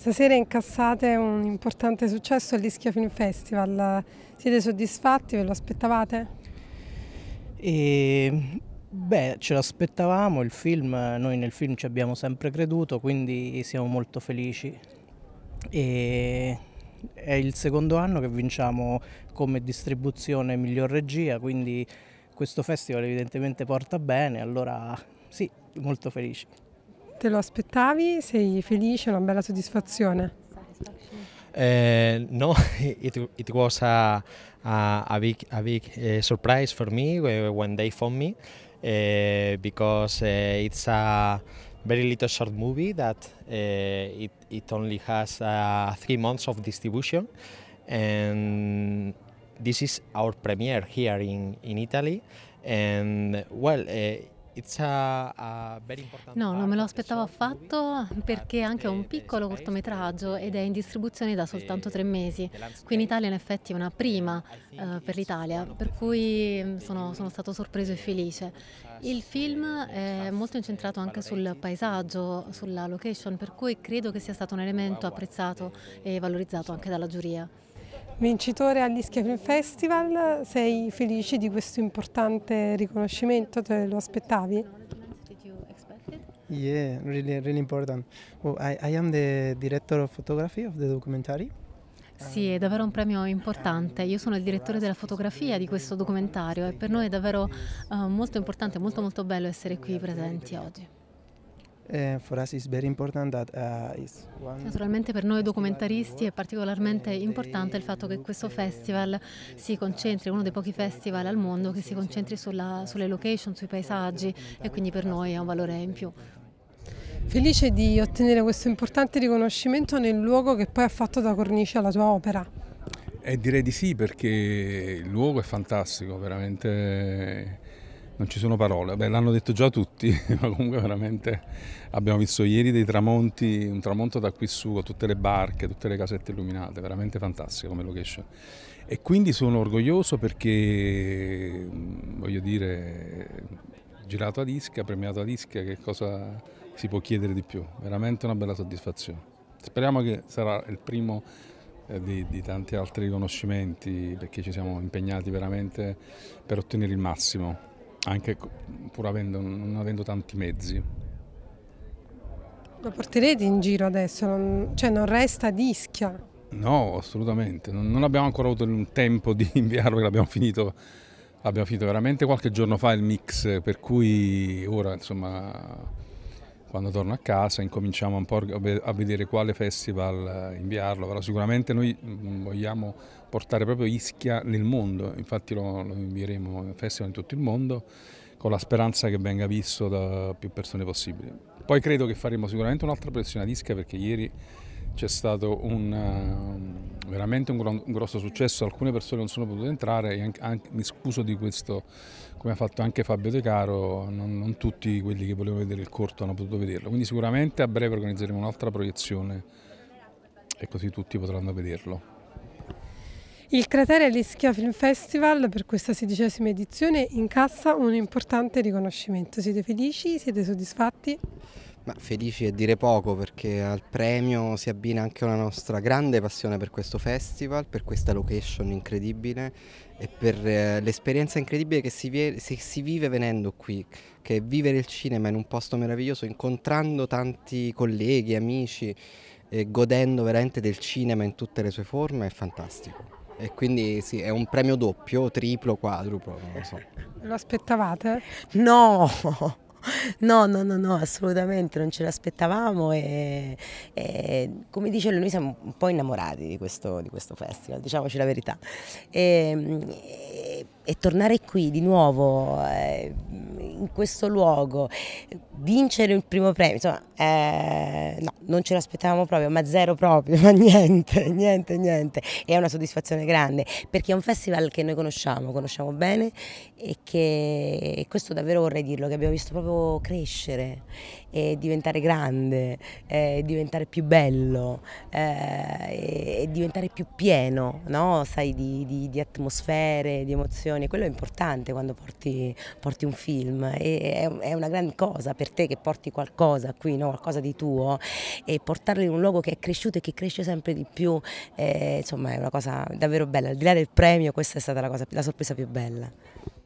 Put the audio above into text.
Stasera incassate un importante successo all'Ischia Film Festival. Siete soddisfatti? Ve lo aspettavate? E, beh, ce l'aspettavamo, il film, noi nel film ci abbiamo sempre creduto, quindi siamo molto felici. E è il secondo anno che vinciamo come distribuzione miglior regia, quindi questo festival evidentemente porta bene, allora sì, molto felici. Te lo aspettavi? Sei felice? Una bella soddisfazione? Uh, no, it, it was a, a, a big, a big uh, surprise for me when eh, they found me uh, because it's a very little short movie that it, it only has uh, three months of distribution and this is our premiere here in, in Italy and well Ah, no, non me lo aspettavo affatto perché anche è un piccolo cortometraggio ed è in distribuzione da soltanto tre mesi. Qui in Italia in effetti è una prima eh, per l'Italia, per cui mm, sono, sono stato sorpreso e eh, felice. Il film è molto incentrato anche sul paesaggio, sulla location, per cui credo che sia stato un elemento apprezzato e valorizzato anche dalla giuria. Vincitore all'Ischia Festival, sei felice di questo importante riconoscimento? Te lo aspettavi? Yeah, really, really important. Well, oh, I, I am the director of photography of the documentary. Sì, è davvero un premio importante. Io sono il direttore della fotografia di questo documentario e per noi è davvero uh, molto importante, molto molto bello essere qui presenti oggi. Uh, eh, for us it's very eh, Naturalmente per noi documentaristi è particolarmente eh, importante il fatto che questo festival si concentri, uno dei pochi festival al mondo che si concentri sulla, sulle location, sui paesaggi e quindi per noi è un valore in più. Felice di ottenere questo importante riconoscimento nel luogo che poi ha fatto da cornice alla tua opera. Eh, direi di sì perché il luogo è fantastico, veramente non ci sono parole, Beh, l'hanno detto già tutti, ma comunque veramente abbiamo visto ieri dei tramonti, un tramonto da qui su, tutte le barche, tutte le casette illuminate, veramente fantastico come location. E quindi sono orgoglioso perché, mm, voglio dire, girato ad Ischia, premiato ad Ischia, che cosa si può chiedere di più? Veramente una bella soddisfazione. Speriamo che sarà il primo eh, di, di, tanti altri riconoscimenti perché ci siamo impegnati veramente per ottenere il massimo anche pur avendo, non avendo tanti mezzi. Lo porterete in giro adesso? Non, cioè non resta a Ischia? No, assolutamente. Non, non abbiamo ancora avuto il tempo di inviarlo, l'abbiamo finito, l'abbiamo finito veramente qualche giorno fa il mix, per cui ora insomma quando torno a casa incominciamo un po' a vedere quale festival eh, inviarlo, però sicuramente noi mm, vogliamo portare proprio Ischia nel mondo, infatti lo, lo invieremo in festival in tutto il mondo con la speranza che venga visto da più persone possibile. Poi credo che faremo sicuramente un'altra pressione ad Ischia perché ieri c'è stato un, ehm, veramente un, gro un, grosso successo, alcune persone non sono potute entrare e anche, anche, mi scuso di questo, come ha fatto anche Fabio De Caro, non, non tutti quelli che volevano vedere il corto hanno potuto vederlo, quindi sicuramente a breve organizzeremo un'altra proiezione e così tutti potranno vederlo. Il cratere all'Ischia Film Festival per questa sedicesima edizione incassa un importante riconoscimento. Siete felici? Siete soddisfatti? Ma felici è dire poco perché al premio si abbina anche una nostra grande passione per questo festival, per questa location incredibile e per eh, l'esperienza incredibile che si, si vive venendo qui, che è vivere il cinema in un posto meraviglioso, incontrando tanti colleghi, amici e godendo veramente del cinema in tutte le sue forme, è fantastico e quindi sì, è un premio doppio, triplo, quadruplo, non lo so. Lo aspettavate? No! No, no, no, no, assolutamente non ce l'aspettavamo e, e, come dice lui, noi siamo un po' innamorati di questo, di questo festival, diciamoci la verità. E, ehm, e, e, tornare qui di nuovo eh, in questo luogo, vincere il primo premio, insomma, eh, no, non ce l'aspettavamo proprio, ma zero proprio, ma niente, niente, niente. E è una soddisfazione grande, perché è un festival che noi conosciamo, conosciamo bene e che e questo davvero vorrei dirlo, che abbiamo visto proprio crescere e diventare grande, e diventare più bello, eh, e diventare più pieno, no? Sai, di, di, di atmosfere, di emozioni, quello è importante quando porti, porti un film e è, una grande cosa per te che porti qualcosa qui, no? qualcosa di tuo e portarlo in un luogo che è cresciuto e che cresce sempre di più, eh, insomma è una cosa davvero bella, al di là del premio questa è stata la, cosa, la sorpresa più bella.